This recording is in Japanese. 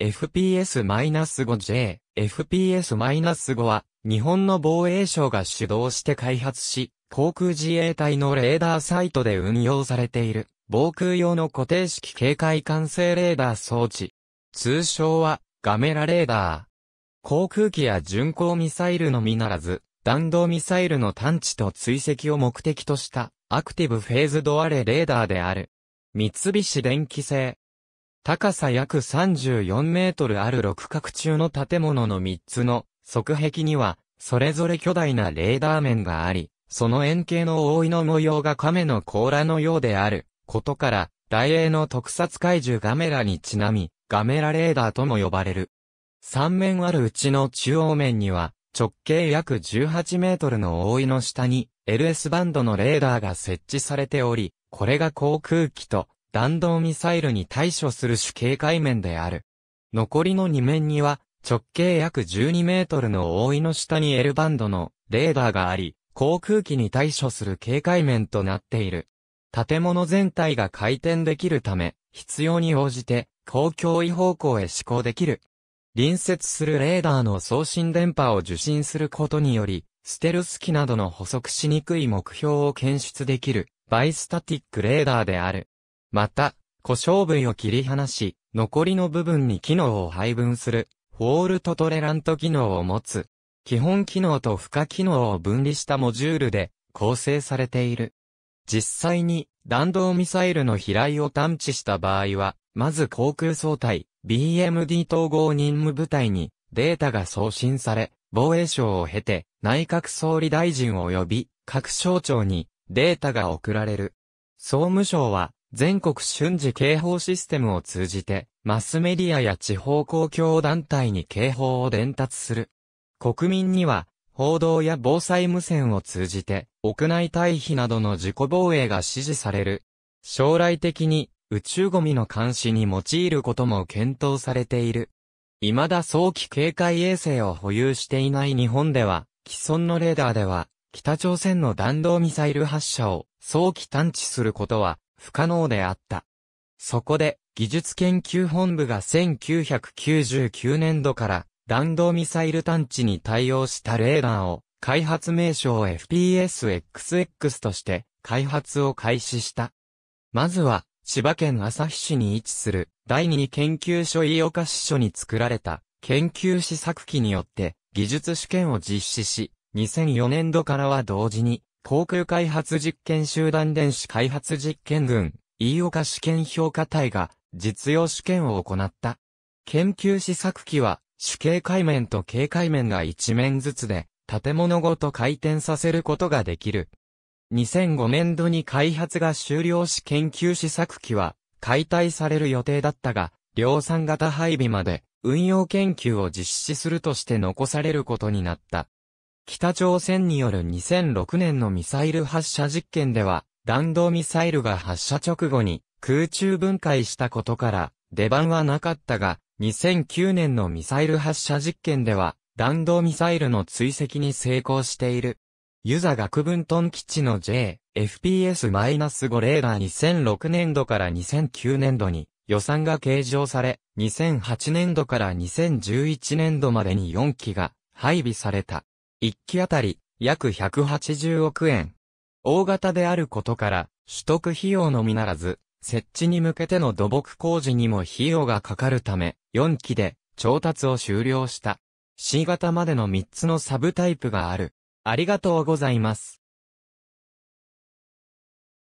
FPS-5J、FPS-5 は、日本の防衛省が主導して開発し、航空自衛隊のレーダーサイトで運用されている、防空用の固定式警戒管制レーダー装置。通称は、ガメラレーダー。航空機や巡航ミサイルのみならず、弾道ミサイルの探知と追跡を目的とした、アクティブフェーズドアレレーダーである。三菱電機製、高さ約34メートルある六角柱の建物の3つの側壁には、それぞれ巨大なレーダー面があり、その円形の覆いの模様が亀の甲羅のようであることから、大英の特撮怪獣ガメラにちなみ、ガメラレーダーとも呼ばれる。三面あるうちの中央面には、直径約18メートルの覆いの下に、LS バンドのレーダーが設置されており、これが航空機と弾道ミサイルに対処する主警戒面である。残りの2面には、直径約12メートルの覆いの下に L バンドのレーダーがあり、航空機に対処する警戒面となっている。建物全体が回転できるため、必要に応じて、公共位方向へ指向できる。隣接するレーダーの送信電波を受信することにより、ステルス機などの捕捉しにくい目標を検出できる、バイスタティックレーダーである。また、故障分を切り離し、残りの部分に機能を配分する、フォールトトレラント機能を持つ、基本機能と付加機能を分離したモジュールで構成されている。実際に弾道ミサイルの飛来を探知した場合は、まず航空総隊 BMD 統合任務部隊にデータが送信され、防衛省を経て内閣総理大臣及び各省庁にデータが送られる。総務省は全国瞬時警報システムを通じて、マスメディアや地方公共団体に警報を伝達する。国民には、報道や防災無線を通じて、屋内退避などの自己防衛が指示される。将来的に、宇宙ゴミの監視に用いることも検討されている。未だ早期警戒衛星を保有していない日本では、既存のレーダーでは、北朝鮮の弾道ミサイル発射を早期探知することは不可能であった。そこで、技術研究本部が1999年度から弾道ミサイル探知に対応したレーダーを開発名称 FPSXX として開発を開始した。まずは、千葉県旭市に位置する第二研究所飯岡支所に作られた研究試作機によって技術試験を実施し、2004年度からは同時に航空開発実験集団電子開発実験群、飯岡試験評価隊が実用試験を行った。研究試作機は主形界面と軽界面が一面ずつで建物ごと回転させることができる。2005年度に開発が終了し研究試作機は解体される予定だったが、量産型配備まで運用研究を実施するとして残されることになった。北朝鮮による2006年のミサイル発射実験では、弾道ミサイルが発射直後に空中分解したことから、出番はなかったが、2009年のミサイル発射実験では、弾道ミサイルの追跡に成功している。ユザ学分トン基地の J、FPS-5 レーダー2006年度から2009年度に予算が計上され、2008年度から2011年度までに4機が配備された。1機あたり約180億円。大型であることから、取得費用のみならず、設置に向けての土木工事にも費用がかかるため、4機で調達を終了した。C 型までの3つのサブタイプがある。ありがとうございます。